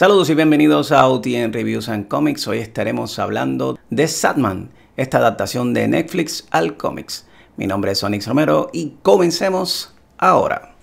Saludos y bienvenidos a OTN Reviews and Comics. Hoy estaremos hablando de Sandman, esta adaptación de Netflix al cómics. Mi nombre es Sonic Romero y comencemos ahora.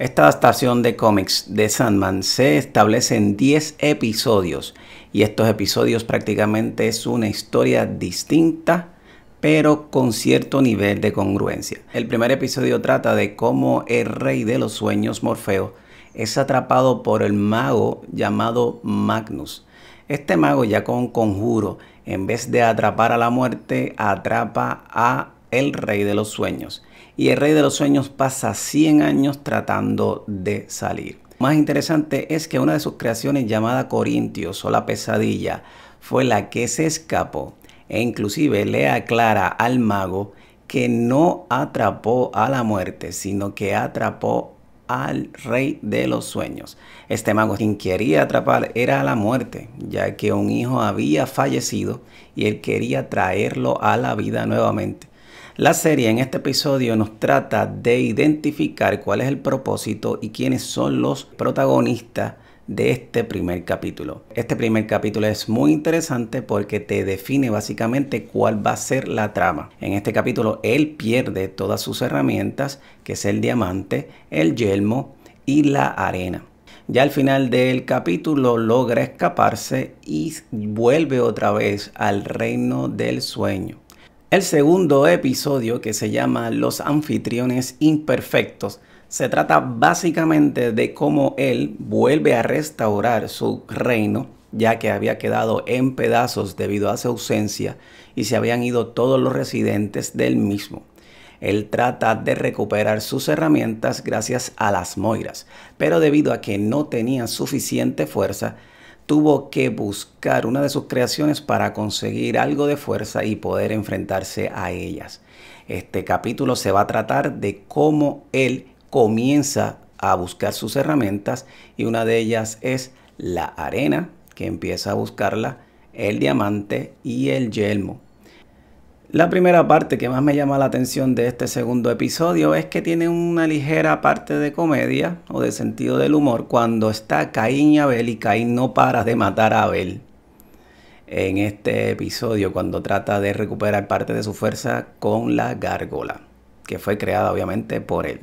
Esta adaptación de cómics de Sandman se establece en 10 episodios y estos episodios prácticamente es una historia distinta pero con cierto nivel de congruencia. El primer episodio trata de cómo el rey de los sueños, Morfeo, es atrapado por el mago llamado Magnus. Este mago ya con conjuro, en vez de atrapar a la muerte, atrapa a el rey de los sueños. Y el rey de los sueños pasa 100 años tratando de salir. Más interesante es que una de sus creaciones llamada Corintios o la pesadilla fue la que se escapó e inclusive le aclara al mago que no atrapó a la muerte, sino que atrapó al rey de los sueños. Este mago quien quería atrapar era a la muerte, ya que un hijo había fallecido y él quería traerlo a la vida nuevamente. La serie en este episodio nos trata de identificar cuál es el propósito y quiénes son los protagonistas de este primer capítulo. Este primer capítulo es muy interesante porque te define básicamente cuál va a ser la trama. En este capítulo él pierde todas sus herramientas, que es el diamante, el yelmo y la arena. Ya al final del capítulo logra escaparse y vuelve otra vez al reino del sueño. El segundo episodio, que se llama Los anfitriones imperfectos, se trata básicamente de cómo él vuelve a restaurar su reino, ya que había quedado en pedazos debido a su ausencia y se habían ido todos los residentes del mismo. Él trata de recuperar sus herramientas gracias a las Moiras, pero debido a que no tenía suficiente fuerza, tuvo que buscar una de sus creaciones para conseguir algo de fuerza y poder enfrentarse a ellas. Este capítulo se va a tratar de cómo él comienza a buscar sus herramientas y una de ellas es la arena, que empieza a buscarla, el diamante y el yelmo. La primera parte que más me llama la atención de este segundo episodio es que tiene una ligera parte de comedia o de sentido del humor cuando está Caín y Abel y Caín no para de matar a Abel. En este episodio cuando trata de recuperar parte de su fuerza con la gárgola, que fue creada obviamente por él.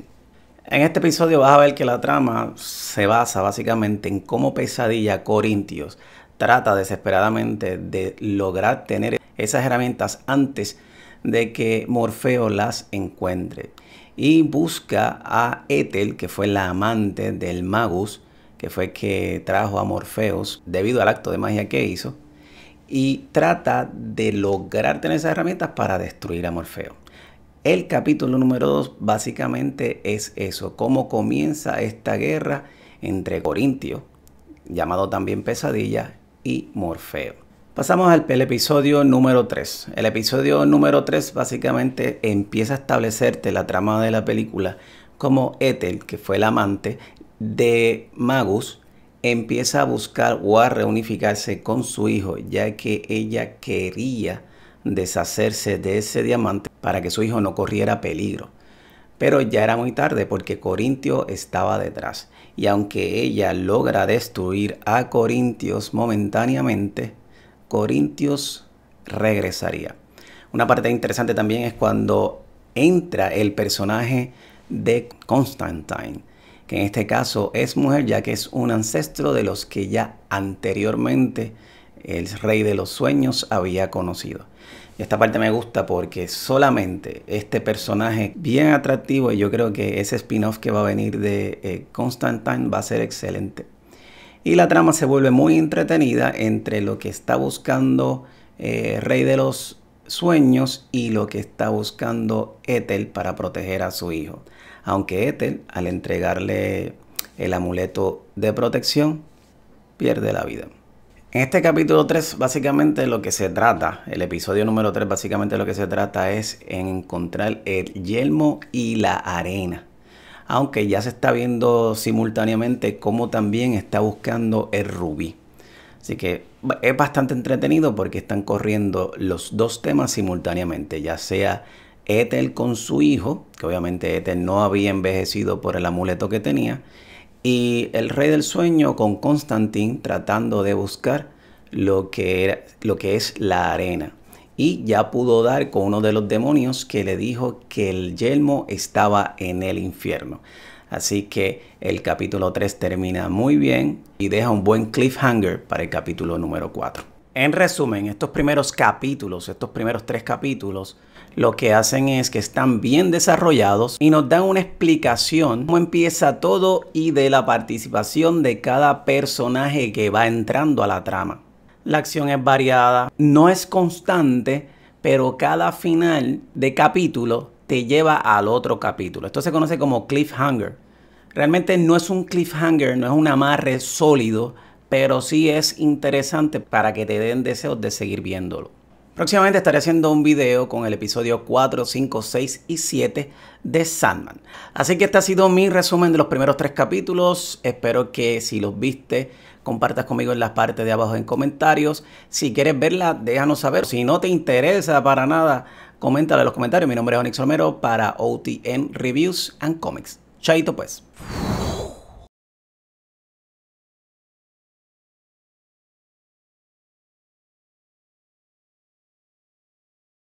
En este episodio vas a ver que la trama se basa básicamente en cómo Pesadilla Corintios trata desesperadamente de lograr tener esas herramientas antes de que Morfeo las encuentre. Y busca a Ethel, que fue la amante del Magus, que fue que trajo a Morfeos debido al acto de magia que hizo, y trata de lograr tener esas herramientas para destruir a Morfeo. El capítulo número 2 básicamente es eso, cómo comienza esta guerra entre Corintio, llamado también Pesadilla, y Morfeo. Pasamos al episodio número 3. El episodio número 3 básicamente empieza a establecerte la trama de la película como Ethel, que fue la amante de Magus, empieza a buscar o a reunificarse con su hijo, ya que ella quería deshacerse de ese diamante para que su hijo no corriera peligro. Pero ya era muy tarde porque Corintio estaba detrás. Y aunque ella logra destruir a Corintios momentáneamente, Corintios regresaría. Una parte interesante también es cuando entra el personaje de Constantine, que en este caso es mujer ya que es un ancestro de los que ya anteriormente el rey de los sueños, había conocido. Esta parte me gusta porque solamente este personaje bien atractivo y yo creo que ese spin-off que va a venir de eh, Constantine va a ser excelente. Y la trama se vuelve muy entretenida entre lo que está buscando el eh, Rey de los Sueños y lo que está buscando Ethel para proteger a su hijo. Aunque Ethel, al entregarle el amuleto de protección, pierde la vida. En este capítulo 3 básicamente lo que se trata, el episodio número 3 básicamente lo que se trata es encontrar el yelmo y la arena. Aunque ya se está viendo simultáneamente cómo también está buscando el rubí. Así que es bastante entretenido porque están corriendo los dos temas simultáneamente, ya sea Ethel con su hijo, que obviamente Ethel no había envejecido por el amuleto que tenía, y el rey del sueño con Constantín tratando de buscar lo que, era, lo que es la arena. Y ya pudo dar con uno de los demonios que le dijo que el yelmo estaba en el infierno. Así que el capítulo 3 termina muy bien y deja un buen cliffhanger para el capítulo número 4. En resumen, estos primeros capítulos, estos primeros tres capítulos, lo que hacen es que están bien desarrollados y nos dan una explicación cómo empieza todo y de la participación de cada personaje que va entrando a la trama. La acción es variada, no es constante, pero cada final de capítulo te lleva al otro capítulo. Esto se conoce como cliffhanger. Realmente no es un cliffhanger, no es un amarre sólido, pero sí es interesante para que te den deseos de seguir viéndolo. Próximamente estaré haciendo un video con el episodio 4, 5, 6 y 7 de Sandman. Así que este ha sido mi resumen de los primeros tres capítulos. Espero que si los viste, compartas conmigo en las parte de abajo en comentarios. Si quieres verla, déjanos saber. Si no te interesa para nada, coméntala en los comentarios. Mi nombre es Onyx Romero para OTN Reviews and Comics. Chaito pues.